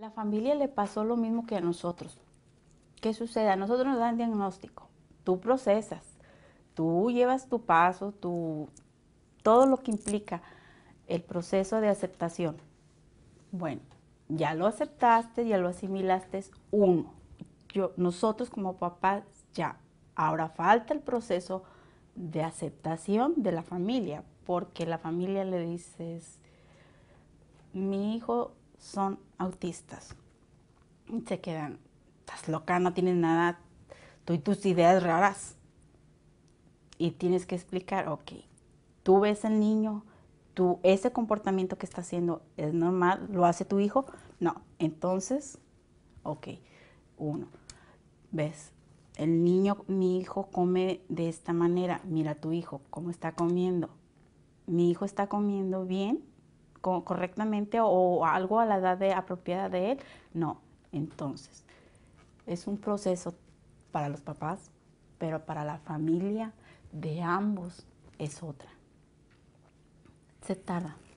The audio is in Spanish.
La familia le pasó lo mismo que a nosotros. ¿Qué sucede? A nosotros nos dan diagnóstico. Tú procesas, tú llevas tu paso, todo lo que implica el proceso de aceptación. Bueno, ya lo aceptaste, ya lo asimilaste, uno. Yo, nosotros como papás ya. Ahora falta el proceso de aceptación de la familia, porque la familia le dices, mi hijo son autistas. Y se quedan, estás loca, no tienes nada, tú y tus ideas raras. Y tienes que explicar, ok, tú ves al niño, tú, ese comportamiento que está haciendo es normal, lo hace tu hijo, no. Entonces, ok, uno, ves, el niño, mi hijo come de esta manera, mira tu hijo, cómo está comiendo. Mi hijo está comiendo bien, correctamente o, algo a la edad de, apropiada de él. No, entonces es un proceso para los papás, pero para la familia de ambos es otra. Se tarda.